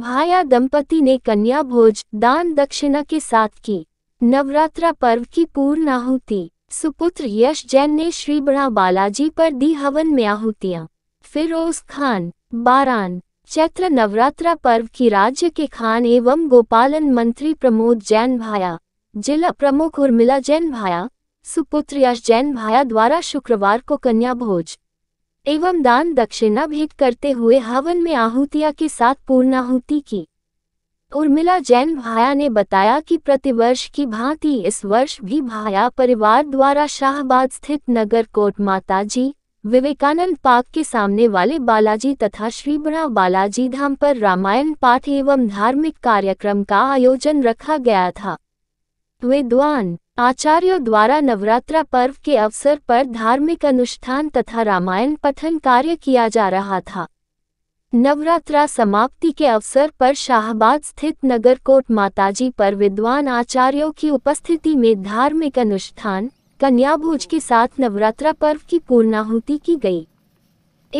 भाया दंपति ने कन्या भोज दान दक्षिणा के साथ की नवरात्रा पर्व की पूर्ण आहुति सुपुत्र यश जैन ने श्री बड़ा बालाजी पर दी हवन में आहुतियाँ फिरोज खान बारान चैत्र नवरात्रा पर्व की राज्य के खान एवं गोपालन मंत्री प्रमोद जैन भाया जिला प्रमुख उर्मिला जैन भाया सुपुत्र यश जैन भाया द्वारा शुक्रवार को कन्या भोज एवं दान दक्षिणा भेंट करते हुए हवन में आहुतिया के साथ पूर्णाहुति की उर्मिला जैन भाया ने बताया कि प्रतिवर्ष की भांति इस वर्ष भी भाया परिवार द्वारा शाहबाद स्थित नगर कोट माता जी विवेकानंद पार्क के सामने वाले बालाजी तथा श्रीबड़ा बालाजी धाम पर रामायण पाठ एवं धार्मिक कार्यक्रम का आयोजन रखा गया था द्विद्वान आचार्यों द्वारा नवरात्रा पर्व के अवसर पर धार्मिक अनुष्ठान तथा रामायण पठन कार्य किया जा रहा था नवरात्रा समाप्ति के अवसर पर शाहबाद स्थित नगरकोट माताजी पर विद्वान आचार्यों की उपस्थिति में धार्मिक अनुष्ठान कन्याभोज के साथ नवरात्रा पर्व की पूर्णाहुति की गई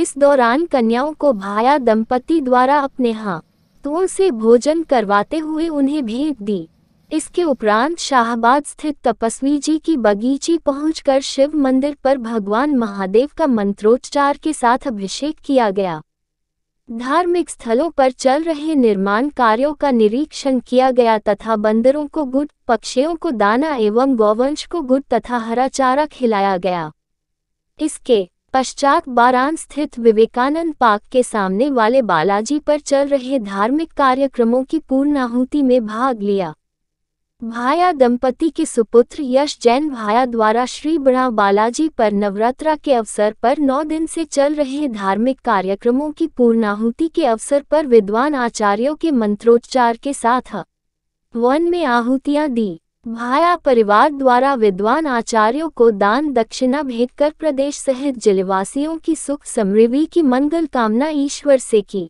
इस दौरान कन्याओं को भाया दंपति द्वारा अपने हाथों से भोजन करवाते हुए उन्हें भेंट दी इसके उपरांत शाहबाद स्थित तपस्वी जी की बगीची पहुंचकर शिव मंदिर पर भगवान महादेव का मंत्रोच्चार के साथ अभिषेक किया गया धार्मिक स्थलों पर चल रहे निर्माण कार्यों का निरीक्षण किया गया तथा बंदरों को गुड पक्षियों को दाना एवं गौवंश को गुड तथा हरा चारा खिलाया गया इसके पश्चात बारान स्थित विवेकानंद पार्क के सामने वाले बालाजी पर चल रहे धार्मिक कार्यक्रमों की पूर्णाहुति में भाग लिया भाया दंपति के सुपुत्र यश जैन भाया द्वारा श्री बड़ा बालाजी पर नवरात्रा के अवसर पर नौ दिन से चल रहे धार्मिक कार्यक्रमों की पूर्णाहुति के अवसर पर विद्वान आचार्यों के मंत्रोच्चार के साथ वन में आहुतियां दी भाया परिवार द्वारा विद्वान आचार्यों को दान दक्षिणा भेंट कर प्रदेश सहित जिलेवासियों की सुख समृद्धि की मंगल कामना ईश्वर से की